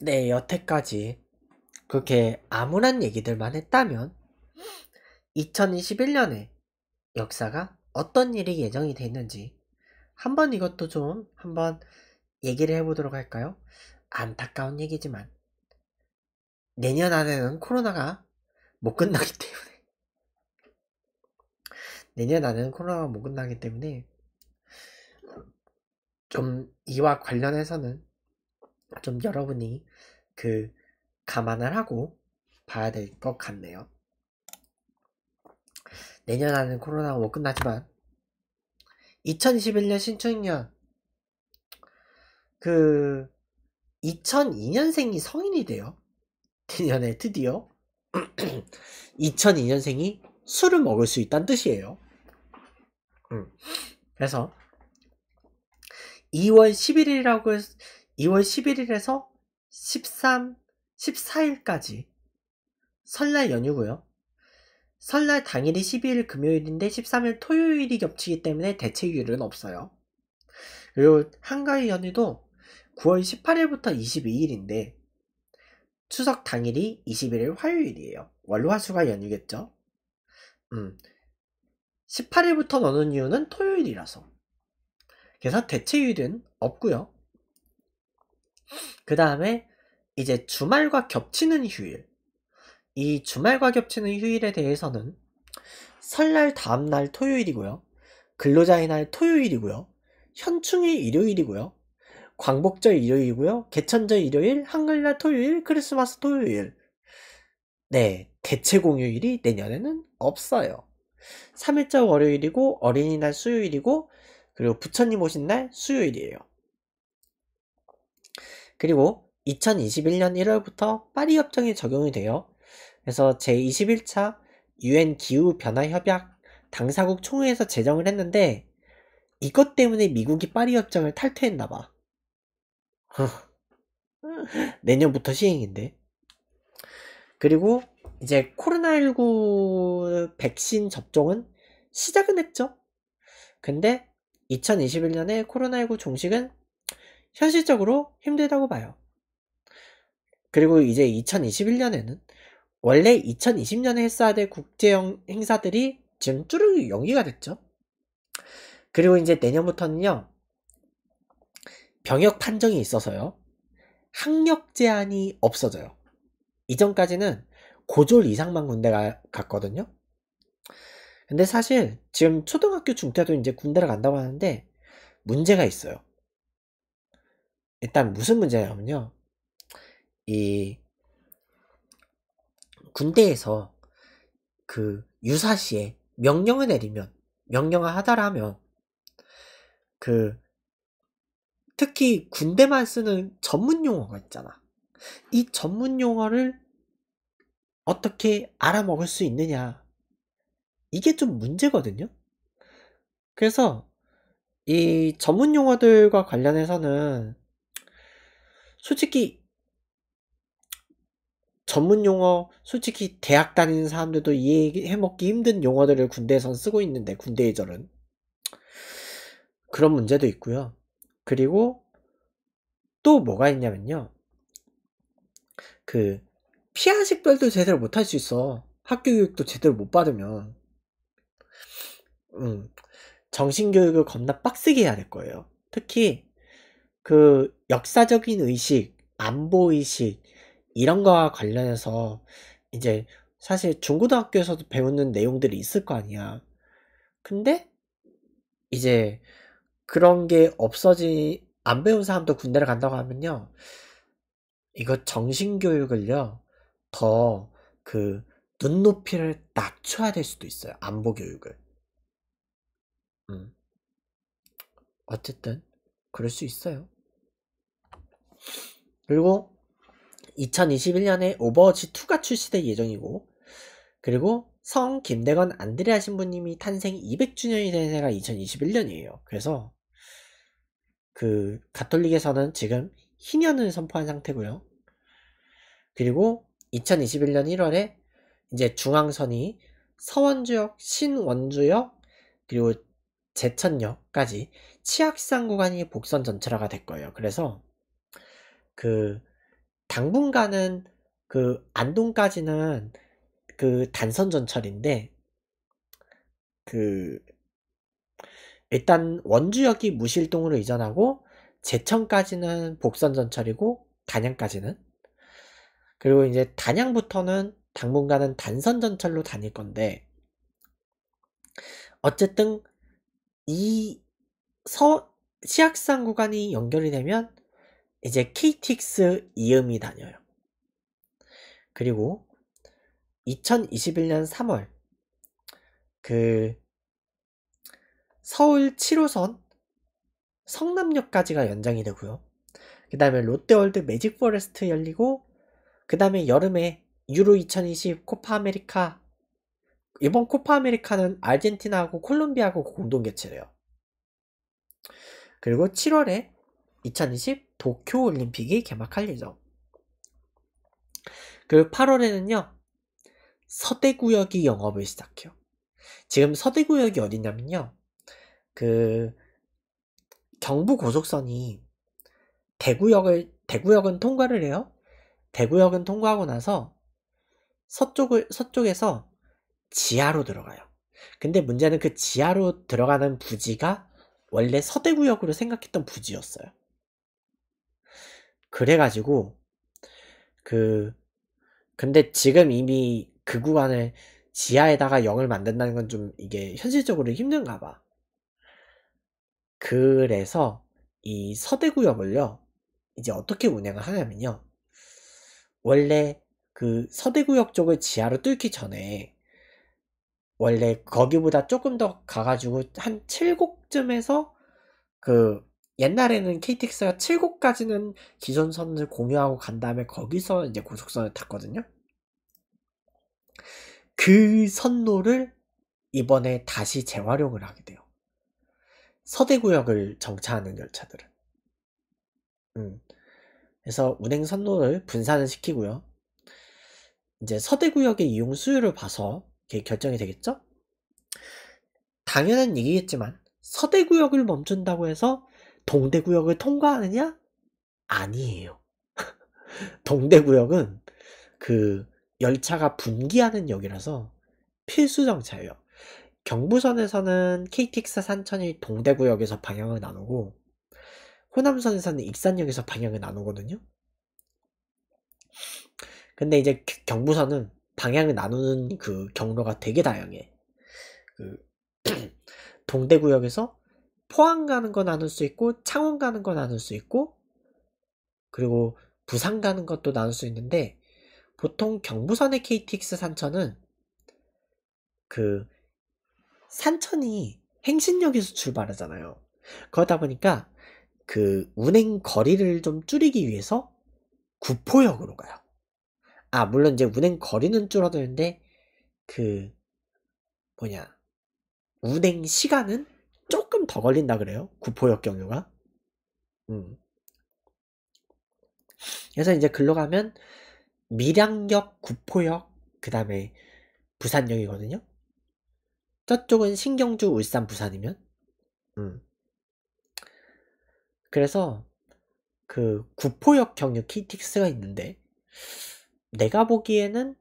내 네, 여태까지 그렇게 암울한 얘기들만 했다면 2021년에 역사가 어떤 일이 예정이 되 있는지 한번 이것도 좀 한번 얘기를 해보도록 할까요? 안타까운 얘기지만 내년 안에는 코로나가 못 끝나기 때문에 내년 안에는 코로나가 못 끝나기 때문에 좀 이와 관련해서는 좀 여러분이 그 감안을 하고 봐야 될 것 같네요. 내년 안는 코로나가 못 뭐 끝나지만 2021년 신축년 그 2002년생이 성인이 돼요. 내년에 드디어 2002년생이 술을 먹을 수 있다는 뜻이에요. 음. 그래서 2월 11일이라고 해서 2월 11일에서 13, 14일까지 설날 연휴고요. 설날 당일이 12일 금요일인데 13일 토요일이 겹치기 때문에 대체휴일은 없어요. 그리고 한가위 연휴도 9월 18일부터 22일인데 추석 당일이 21일 화요일이에요. 월화수가 연휴겠죠? 음. 18일부터 넣는 이유는 토요일이라서. 그래서 대체휴일은 없고요. 그 다음에 이제 주말과 겹치는 휴일. 이 주말과 겹치는 휴일에 대해서는 설날 다음날 토요일이고요. 근로자의 날 토요일이고요. 현충일 일요일이고요. 광복절 일요일이고요. 개천절 일요일, 한글날 토요일, 크리스마스 토요일. 네, 대체 공휴일이 내년에는 없어요. 3일절 월요일이고 어린이날 수요일이고 그리고 부처님 오신 날 수요일이에요. 그리고 2021년 1월부터 파리 협정이 적용이 되어 그래서 제21차 UN 기후 변화 협약 당사국 총회에서 제정을 했는데 이것 때문에 미국이 파리 협정을 탈퇴했나 봐. 내년부터 시행인데. 그리고 이제 코로나19 백신 접종은 시작은 했죠. 근데 2021년에 코로나19 종식은 현실적으로 힘들다고 봐요. 그리고 이제 2021년에는 원래 2020년에 했어야 될 국제 형 행사들이 지금 쭈르륵 연기가 됐죠. 그리고 이제 내년부터는요. 병역 판정이 있어서요. 학력 제한이 없어져요. 이전까지는 고졸 이상만 군대가 갔거든요. 근데 사실 지금 초등학교 중퇴도 이제 군대를 간다고 하는데 문제가 있어요. 일단 무슨 문제냐면요. 이 군대에서 그 유사시에 명령을 내리면 명령을 하다라면 그 특히 군대만 쓰는 전문 용어가 있잖아. 이 전문 용어를 어떻게 알아먹을 수 있느냐. 이게 좀 문제거든요. 그래서 이 전문 용어들과 관련해서는 솔직히 전문 용어, 솔직히 대학 다니는 사람들도 이해해 먹기 힘든 용어들을 군대에선 쓰고 있는데 군대 예절은 그런 문제도 있고요. 그리고 또 뭐가 있냐면요. 그 피아식별도 제대로 못할 수 있어. 학교 교육도 제대로 못 받으면. 음, 정신교육을 겁나 빡세게 해야 될 거예요. 특히 그 역사적인 의식, 안보 의식 이런 거와 관련해서 이제 사실 중고등학교에서도 배우는 내용들이 있을 거 아니야. 근데 이제 그런 게 없어지 안 배운 사람도 군대를 간다고 하면요. 이거 정신교육을요. 더 그 눈높이를 낮춰야 될 수도 있어요. 안보 교육을. 음. 어쨌든 그럴 수 있어요. 그리고 2021년에 오버워치 2가 출시될 예정이고 그리고 성 김대건 안드레아 신부님이 탄생 200주년이 된 해가 2021년이에요. 그래서 그 가톨릭에서는 지금 희년을 선포한 상태고요. 그리고 2021년 1월에 이제 중앙선이 서원주역, 신원주역, 그리고 제천역까지 치악산 구간이 복선 전철화가 될 거예요. 그래서 그 당분간은 그 안동까지는 그 단선 전철인데 그 일단 원주역이 무실동으로 이전하고 제천까지는 복선 전철이고 단양까지는 그리고 이제 단양부터는 당분간은 단선 전철로 다닐 건데 어쨌든 이 서 시악산 구간이 연결이 되면 이제 KTX 이음이 다녀요. 그리고 2021년 3월 그 서울 7호선 성남역까지가 연장이 되고요. 그 다음에 롯데월드 매직 포레스트 열리고 그 다음에 여름에 유로 2020 코파 아메리카 이번 코파 아메리카는 아르헨티나하고 콜롬비아하고 공동 개최래요. 그리고 7월에 2020 도쿄올림픽이 개막할 예정. 그리고 8월에는요, 서대구역이 영업을 시작해요. 지금 서대구역이 어디냐면요, 그, 경부고속선이 대구역을, 대구역은 통과를 해요. 대구역은 통과하고 나서 서쪽을, 서쪽에서 지하로 들어가요. 근데 문제는 그 지하로 들어가는 부지가 원래 서대구역으로 생각했던 부지였어요. 그래가지고 그 근데 지금 이미 그 구간을 지하에다가 영을 만든다는 건 좀 이게 현실적으로 힘든가 봐. 그래서 이 서대구역을요, 이제 어떻게 운행을 하냐면요. 원래 그 서대구역 쪽을 지하로 뚫기 전에 원래 거기보다 조금 더 가가지고 한 7곡쯤에서 그 옛날에는 KTX가 7곳까지는 기존 선을 공유하고 간 다음에 거기서 이제 고속선을 탔거든요. 그 선로를 이번에 다시 재활용을 하게 돼요. 서대구역을 정차하는 열차들은. 음. 그래서 운행 선로를 분산을 시키고요. 이제 서대구역의 이용 수요를 봐서 결정이 되겠죠? 당연한 얘기겠지만 서대구역을 멈춘다고 해서 동대구역을 통과하느냐? 아니에요. 동대구역은 그 열차가 분기하는 역이라서 필수 정차예요. 경부선에서는 KTX 산천이 동대구역에서 방향을 나누고 호남선에서는 익산역에서 방향을 나누거든요. 근데 이제 경부선은 방향을 나누는 그 경로가 되게 다양해. 그 동대구역에서 포항 가는 거 나눌 수 있고 창원 가는 거 나눌 수 있고 그리고 부산 가는 것도 나눌 수 있는데 보통 경부선의 KTX 산천은 그 산천이 행신역에서 출발하잖아요. 그러다 보니까 그 운행 거리를 좀 줄이기 위해서 구포역으로 가요. 아, 물론 이제 운행 거리는 줄어드는데 그 뭐냐 운행 시간은 조금 더 걸린다 그래요. 구포역 경유가. 음. 그래서 이제 글로 가면 밀양역, 구포역, 그 다음에 부산역이거든요. 저쪽은 신경주, 울산, 부산이면. 음. 그래서 그 구포역 경유 KTX가 있는데 내가 보기에는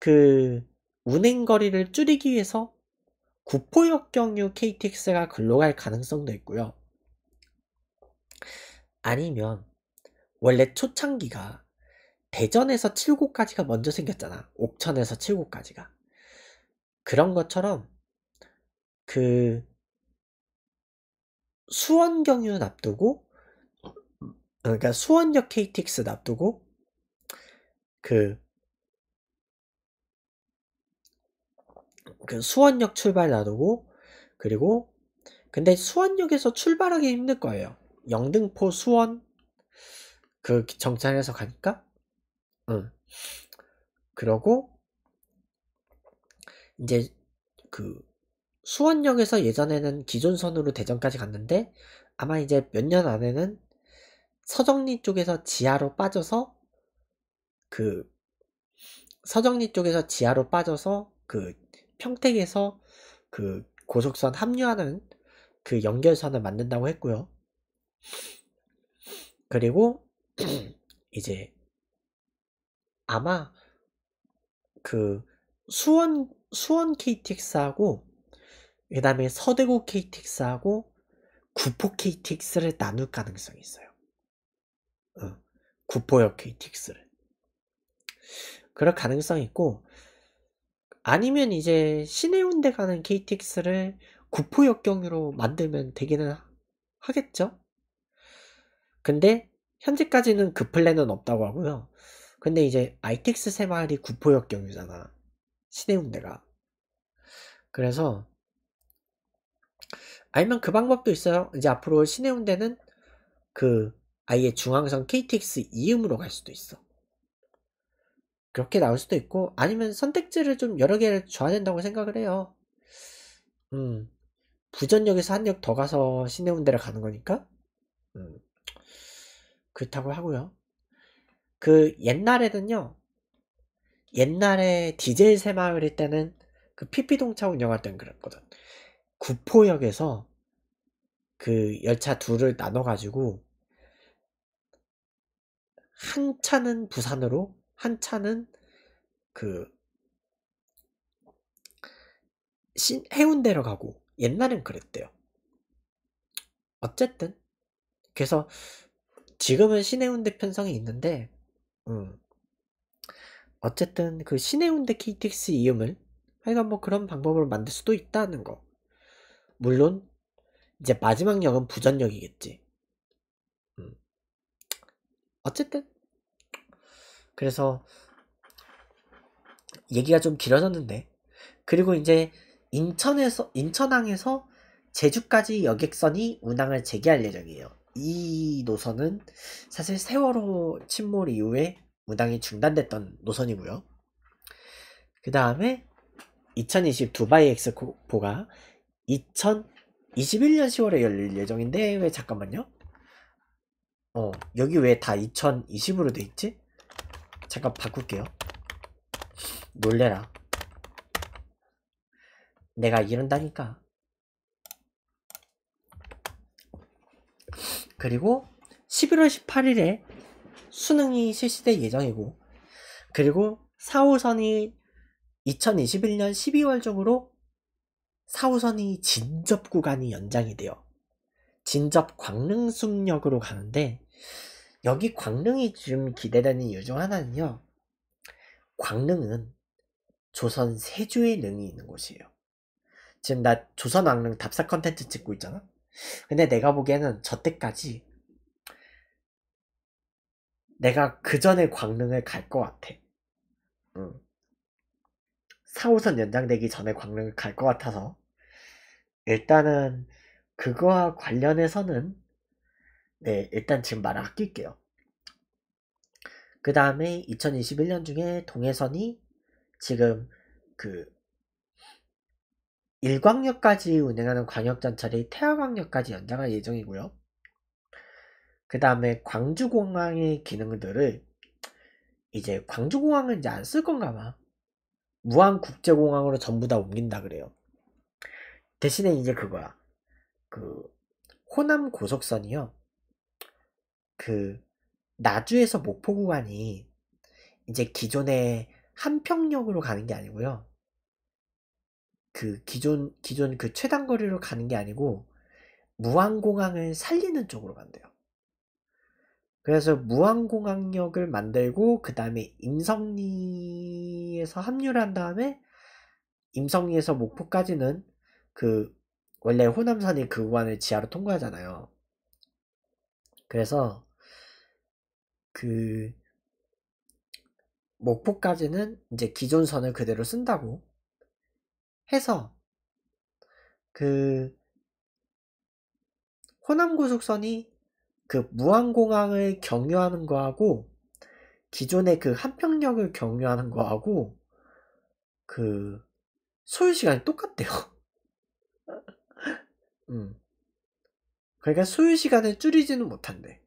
그 운행 거리를 줄이기 위해서 구포역 경유 KTX가 글로 갈 가능성도 있고요. 아니면 원래 초창기가 대전에서 7고까지가 먼저 생겼잖아. 옥천에서 7고까지가. 그런 것처럼 그 수원 경유 납두고 어, 그러니까 수원역 KTX 납두고 그그 수원역 출발 놔두고 그리고 근데 수원역에서 출발하기 힘들 거예요. 영등포 수원 그정찰에서 가니까 응. 그러고 이제 그 수원역에서 예전에는 기존선으로 대전까지 갔는데 아마 이제 몇 년 안에는 서정리 쪽에서 지하로 빠져서 그 서정리 쪽에서 지하로 빠져서 그 평택에서 그 고속선 합류하는 그 연결선을 만든다고 했고요. 그리고 이제 아마 그 수원 수원 KTX하고 그다음에 서대구 KTX하고 구포 KTX를 나눌 가능성이 있어요. 어, 구포역 KTX를 그럴 가능성이 있고 아니면 이제 시내운대 가는 KTX를 구포역경으로 만들면 되기는 하겠죠? 근데 현재까지는 그 플랜은 없다고 하고요. 근데 이제 ITX 세 마을이 구포역경이잖아. 시내운대가. 그래서 아니면 그 방법도 있어요. 이제 앞으로 시내운대는 그 아예 중앙선 KTX 이음으로 갈 수도 있어. 그렇게 나올 수도 있고 아니면 선택지를 좀 여러 개를 줘야 된다고 생각을 해요. 음, 부전역에서 한 역 더 가서 시내운대를 가는 거니까 음, 그렇다고 하고요. 그 옛날에는요. 옛날에 디젤 새마을일 때는 그 피피동차 운영할 때는 그랬거든. 구포역에서 그 열차 둘을 나눠 가지고 한 차는 부산으로 한 차는 그 신, 해운대로 가고 옛날엔 그랬대요. 어쨌든 그래서 지금은 신해운대 편성이 있는데 음 어쨌든 그 신해운대 KTX 이음을 하여간 뭐 그런 방법으로 만들 수도 있다는 거 물론 이제 마지막 역은 부전역이겠지 음 어쨌든 그래서 얘기가 좀 길어졌는데 그리고 이제 인천에서 인천항에서 제주까지 여객선이 운항을 재개할 예정이에요. 이 노선은 사실 세월호 침몰 이후에 운항이 중단됐던 노선이고요. 그 다음에 2020 두바이 엑스포가 2021년 10월에 열릴 예정인데 왜 잠깐만요. 어 여기 왜 다 2020으로 돼 있지? 잠깐 바꿀게요 놀래라 내가 이런다니까 그리고 11월 18일에 수능이 실시될 예정이고 그리고 4호선이 2021년 12월 중으로 4호선이 진접 구간이 연장이 돼요. 진접 광릉숲역으로 가는데 여기 광릉이 좀 기대되는 이유 중 하나는요. 광릉은 조선 세조의 능이 있는 곳이에요. 지금 나 조선 왕릉 답사 컨텐츠 찍고 있잖아. 근데 내가 보기에는 저 때까지 내가 그 전에 광릉을 갈 것 같아. 응. 4호선 연장되기 전에 광릉을 갈 것 같아서 일단은 그거와 관련해서는 네, 일단 지금 말을 아낄게요. 그 다음에 2021년 중에 동해선이 지금 그 일광역까지 운행하는 광역전철이 태화광역까지 연장할 예정이고요. 그 다음에 광주공항의 기능들을 이제 광주공항은 이제 안 쓸 건가 봐. 무한국제공항으로 전부 다 옮긴다 그래요. 대신에 이제 그거야. 그 호남 고속선이요. 그 나주에서 목포 구간이 이제 기존의 한평역으로 가는 게 아니고요. 그 기존 기존 그 최단 거리로 가는 게 아니고 무한공항을 살리는 쪽으로 간대요. 그래서 무한공항역을 만들고 그 다음에 임성리에서 합류를 한 다음에 임성리에서 목포까지는 그 원래 호남선이 그 구간을 지하로 통과하잖아요. 그래서 그 목포까지는 이제 기존 선을 그대로 쓴다고 해서 그 호남 고속선이 그 무안공항을 경유하는 거하고 기존의 그 한평역을 경유하는 거하고 그 소요 시간이 똑같대요. 음. 그러니까 소요 시간을 줄이지는 못한대.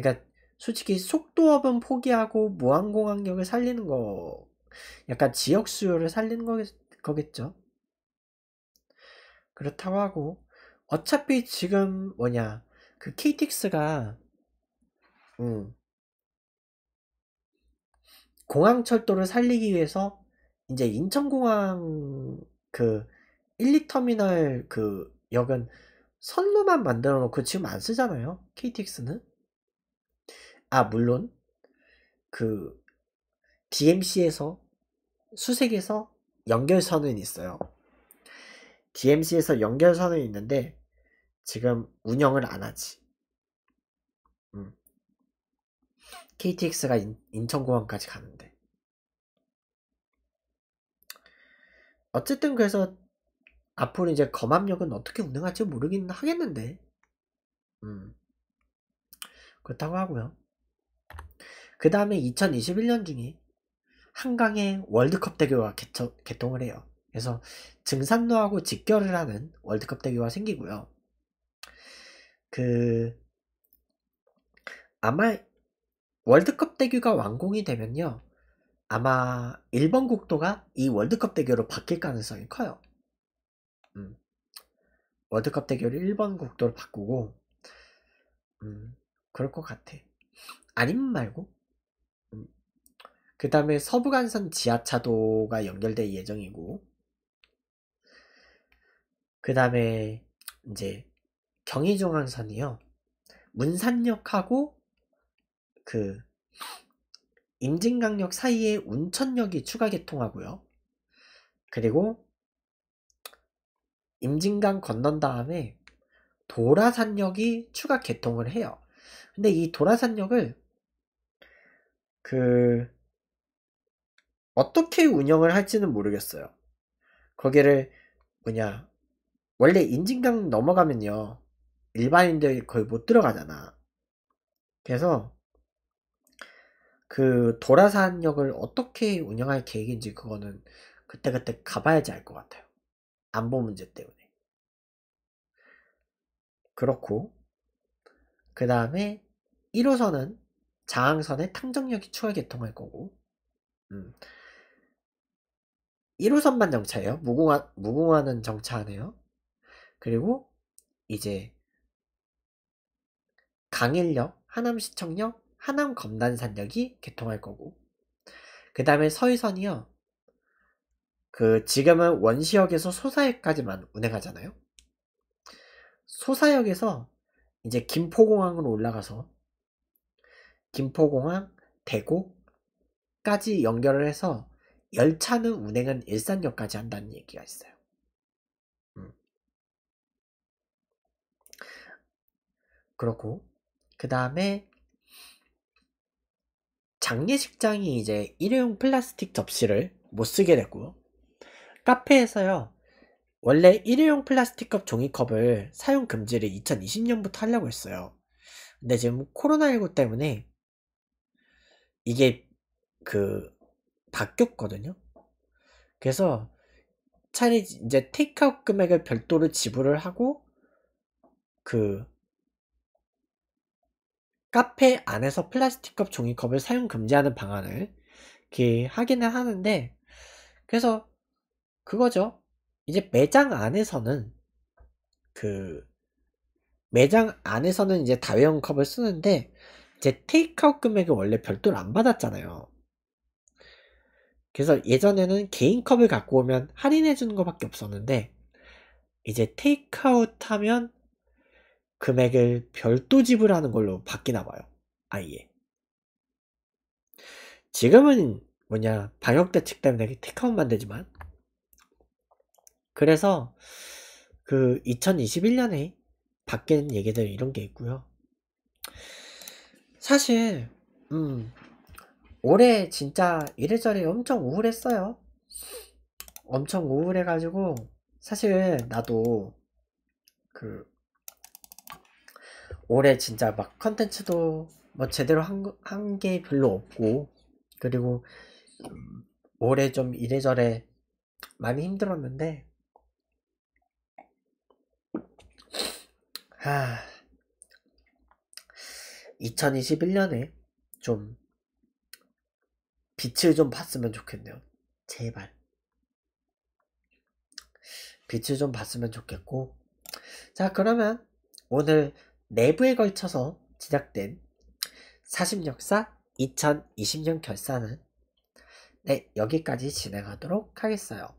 그러니까 솔직히 속도업은 포기하고 무항공항역을 살리는 거 약간 지역 수요를 살리는 거, 겠죠 그렇다고 하고 어차피 지금 뭐냐 그 KTX가 음, 공항 철도를 살리기 위해서 이제 인천공항 그 1, 2터미널 그 역은 선로만 만들어 놓고 지금 안 쓰잖아요 KTX는 아 물론 그 DMC에서 수색에서 연결선은 있어요. DMC에서 연결선은 있는데 지금 운영을 안 하지. KTX가 음. 인, 천공항까지 가는데. 어쨌든 그래서 앞으로 이제 검압력은 어떻게 운행할지 모르긴 하겠는데. 음. 그렇다고 하고요. 그 다음에 2021년 중에 한강에 월드컵 대교가 개척, 개통을 해요. 그래서 증산로하고 직결을 하는 월드컵 대교가 생기고요. 그 아마 월드컵 대교가 완공이 되면요. 아마 일본 국도가 이 월드컵 대교로 바뀔 가능성이 커요. 음. 월드컵 대교를 일본 국도로 바꾸고 음, 그럴 것 같아. 아니면 말고 그 다음에 서부간선 지하차도가 연결될 예정이고 그 다음에 이제 경의중앙선이요 문산역하고 그 임진강역 사이에 운천역이 추가 개통하고요 그리고 임진강 건넌 다음에 도라산역이 추가 개통을 해요 근데 이 도라산역을 그 어떻게 운영을 할지는 모르겠어요. 거기를 뭐냐 원래 인증강 넘어가면요 일반인들 이 거의 못 들어가잖아. 그래서 그 도라산역을 어떻게 운영할 계획인지 그거는 그때그때 가봐야지 알 것 같아요. 안보 문제 때문에. 그렇고 그 다음에 1호선은 장항선의 탕정역이 추가 개통할 거고 음. 1호선만 정차예요. 무궁화, 무궁화는 정차하네요. 그리고 이제 강일역, 하남시청역, 하남검단산역이 개통할 거고 그 다음에 서해선이요. 그 지금은 원시역에서 소사역까지만 운행하잖아요. 소사역에서 이제 김포공항으로 올라가서 김포공항, 대구까지 연결을 해서 열차는 운행은 일산역까지 한다는 얘기가 있어요. 음. 그렇고 그 다음에 장례식장이 이제 일회용 플라스틱 접시를 못 쓰게 됐고 카페에서요 원래 일회용 플라스틱컵 종이컵을 사용 금지를 2020년부터 하려고 했어요. 근데 지금 코로나19 때문에 이게 그 바뀌었거든요. 그래서 차라리 이제 테이크아웃 금액을 별도로 지불을 하고 그 카페 안에서 플라스틱컵 종이컵을 사용 금지하는 방안을 이렇게 하기는 하는데 그래서 그거죠. 이제 매장 안에서는 그 매장 안에서는 이제 다회용 컵을 쓰는데 이제 테이크아웃 금액을 원래 별도로 안 받았잖아요. 그래서 예전에는 개인컵을 갖고 오면 할인해 주는 것밖에 없었는데 이제 테이크아웃 하면 금액을 별도 지불하는 걸로 바뀌나 봐요. 아예. 지금은 뭐냐 방역 대책 때문에 테이크아웃만 되지만 그래서 그 2021년에 바뀐 얘기들 이런 게 있고요. 사실 음 올해 진짜 이래저래 엄청 우울했어요. 엄청 우울해가지고 사실 나도 그 올해 진짜 막 컨텐츠도 뭐 제대로 한 게 별로 없고 그리고 올해 좀 이래저래 많이 힘들었는데 하 2021년에 좀 빛을 좀 봤으면 좋겠네요. 제발. 빛을 좀 봤으면 좋겠고. 자, 그러면 오늘 내부에 걸쳐서 제작된 40역사 2020년 결산은 네, 여기까지 진행하도록 하겠어요.